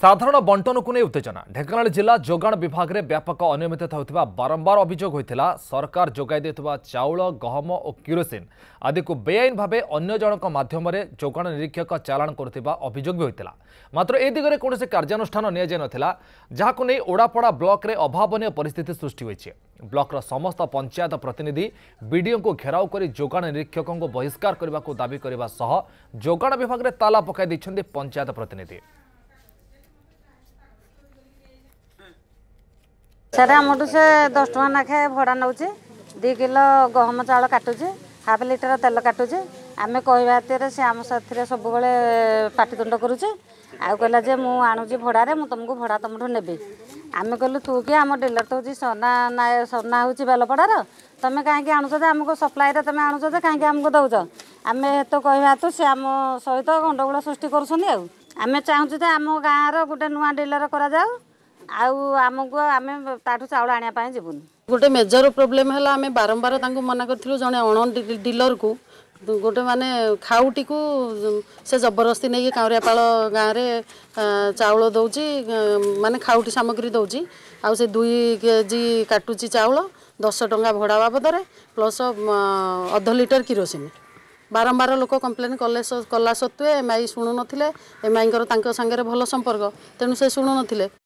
ସାଧାରଣ ବଣ୍ଟନକୁ ନେଇ ଉତ୍ତେଜନା ଢେଙ୍କାନାଳ ଜିଲ୍ଲା ଯୋଗାଣ ବିଭାଗରେ ବ୍ୟାପକ ଅନିୟମିତତା ହୋଇଥିବା ବାରମ୍ବାର ଅଭିଯୋଗ ହୋଇଥିଲା ସରକାର ଯୋଗାଇ ଦେଉଥିବା ଚାଉଳ ଗହମ ଓ କିରୋସିନ ଆଦିକୁ ବେଆଇନ ଭାବେ ଅନ୍ୟ ଜଣଙ୍କ ମାଧ୍ୟମରେ ଯୋଗାଣ ନିରୀକ୍ଷକ ଚାଲାଣ କରୁଥିବା ଅଭିଯୋଗ ବି ହୋଇଥିଲା ମାତ୍ର ଏ ଦିଗରେ କୌଣସି କାର୍ଯ୍ୟାନୁଷ୍ଠାନ ନିଆଯାଇନଥିଲା ଯାହାକୁ ନେଇ ଓଡ଼ାପଡ଼ା ବ୍ଲକରେ ଅଭାବନୀୟ ପରିସ୍ଥିତି ସୃଷ୍ଟି ହୋଇଛି ବ୍ଲକର ସମସ୍ତ ପଞ୍ଚାୟତ ପ୍ରତିନିଧି ବିଡିଓଙ୍କୁ ଘେରାଉ କରି ଯୋଗାଣ ନିରୀକ୍ଷକଙ୍କୁ ବହିଷ୍କାର କରିବାକୁ ଦାବି କରିବା ସହ ଯୋଗାଣ ବିଭାଗରେ ତାଲା ପକାଇ ଦେଇଛନ୍ତି ପଞ୍ଚାୟତ ପ୍ରତିନିଧି ସାର୍ ଆମଠୁ ସେ ଦଶ ଟଙ୍କା ଲେଖାଏଁ ଭଡ଼ା ନେଉଛି ଦୁଇ କିଲୋ ଗହମ ଚାଉଳ କାଟୁଛି ହାଫ୍ ଲିଟର ତେଲ କାଟୁଛି ଆମେ କହିବା ହାତରେ ସେ ଆମ ସାଥିରେ ସବୁବେଳେ ପାଟିତୁଣ୍ଡ କରୁଛି ଆଉ କହିଲା ଯେ ମୁଁ ଆଣୁଛି ଭଡ଼ାରେ ମୁଁ ତୁମକୁ ଭଡ଼ା ତୁମଠୁ ନେବି ଆମେ କହିଲୁ ତୁ କିଏ ଆମ ଡିଲର ତ ହେଉଛି ସନା ନା ସନା ହେଉଛି ବେଲପଡ଼ାର ତୁମେ କାହିଁକି ଆଣୁଛ ଯେ ଆମକୁ ସପ୍ଲାଏରେ ତୁମେ ଆଣୁଛ ଯେ କାହିଁକି ଆମକୁ ଦେଉଛ ଆମେ ଏତେ କହିବା ହେତୁ ସେ ଆମ ସହିତ ଗଣ୍ଡଗୋଳ ସୃଷ୍ଟି କରୁଛନ୍ତି ଆଉ ଆମେ ଚାହୁଁଛୁ ଯେ ଆମ ଗାଁର ଗୋଟେ ନୂଆ ଡିଲର କରାଯାଉ ଆଉ ଆମକୁ ଆମେ ତାଠୁ ଚାଉଳ ଆଣିବା ପାଇଁ ଯିବୁନି ଗୋଟେ ମେଜର ପ୍ରୋବ୍ଲେମ ହେଲା ଆମେ ବାରମ୍ବାର ତାଙ୍କୁ ମନା କରିଥିଲୁ ଜଣେ ଅଣ ଡିଲରକୁ ଗୋଟେ ମାନେ ଖାଉଟିକୁ ସେ ଜବରଦସ୍ତି ନେଇକି କାଉଁରିଆପାଳ ଗାଁରେ ଚାଉଳ ଦେଉଛି ମାନେ ଖାଉଟି ସାମଗ୍ରୀ ଦେଉଛି ଆଉ ସେ ଦୁଇ କେଜି କାଟୁଛି ଚାଉଳ ଦଶ ଟଙ୍କା ଭଡ଼ା ବାବଦରେ ପ୍ଲସ୍ ଅଧ ଲିଟର କିରୋସିନ ବାରମ୍ବାର ଲୋକ କମ୍ପ୍ଲେନ୍ କଲେ କଲା ସତ୍ତ୍ୱେ ଏମ ଆଇ ଶୁଣୁନଥିଲେ ଏମଆଇଙ୍କର ତାଙ୍କ ସାଙ୍ଗରେ ଭଲ ସମ୍ପର୍କ ତେଣୁ ସେ ଶୁଣୁନଥିଲେ